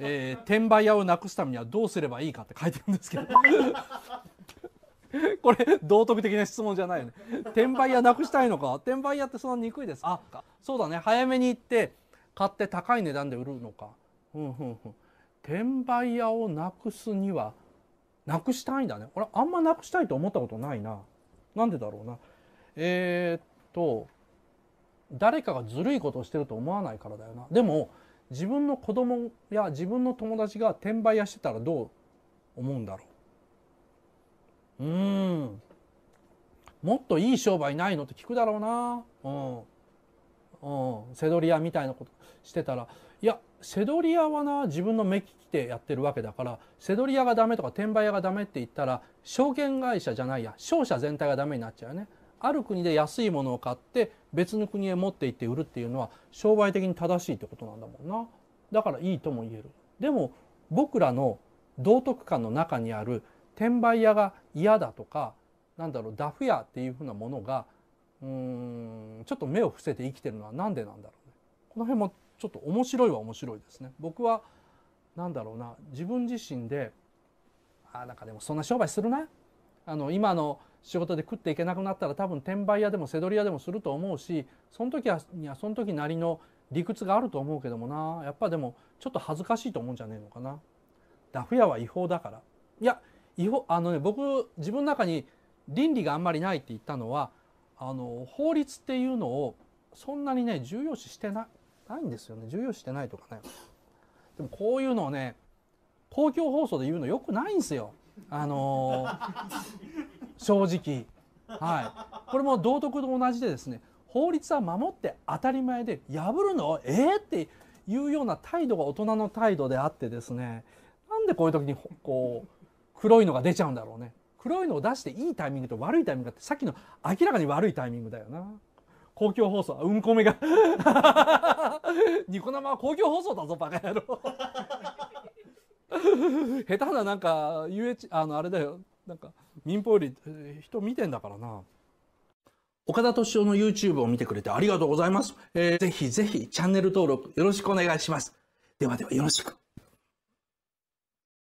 えー、転売屋をなくすためにはどうすればいいかって書いてるんですけど これ道徳的な質問じゃないよね転売屋なくしたいのか転売屋ってそんなに憎いですあそうだね早めに行って買って高い値段で売るのか、うんうんうん、転売屋をなくすにはなくしたいんだね俺あんまなくしたいと思ったことないななんでだろうなえー、っと誰かがずるいことをしてると思わないからだよなでも自分の子供や自分の友達が転売屋してたらどう思うんだろううんもっといい商売ないのって聞くだろうなうんうんセドリアみたいなことしてたらいやセドリアはな自分の目利きでやってるわけだからセドリアがダメとか転売屋がダメって言ったら証券会社じゃないや商社全体がダメになっちゃうよねある国で安いものを買って別の国へ持って行って売るっていうのは商売的に正しいってことなんだもんなだからいいとも言えるでも僕らの道徳観の中にある転売屋が嫌だとかなんだろうダフ屋っていうふうなものがうーんちょっと目を伏せて生きてるのは何でなんだろうねこの辺もちょっと面白いは面白いですね僕はんだろうな自分自身であなんかでもそんな商売するなあの今の仕事で食っていけなくなったら多分転売屋でもセドリ屋でもすると思うしその時はその時なりの理屈があると思うけどもなやっぱでもちょっと恥ずかしいと思うんじゃねえのかなダフ屋は違法だからいや違法あのね僕自分の中に倫理があんまりないって言ったのはあの法律っていうのをそんなにね重要視してないないんですよね重要視してないとかねでもこういうのをね公共放送で言うのよくないんですよあのー正直。はい、これも道徳と同じでですね法律は守って当たり前で破るのえー、っていうような態度が大人の態度であってですねなんでこういう時にこう黒いのが出ちゃうんだろうね黒いのを出していいタイミングと悪いタイミングってさっきの明らかに悪いタイミングだよな公共放送うんこめがニコ生は公共放送だぞバカ野郎下手ななんか UH あのあれだよなんか民放より人見てんだからな。岡田斗司夫の YouTube を見てくれてありがとうございます。えー、ぜひぜひチャンネル登録よろしくお願いします。ではではよろしく。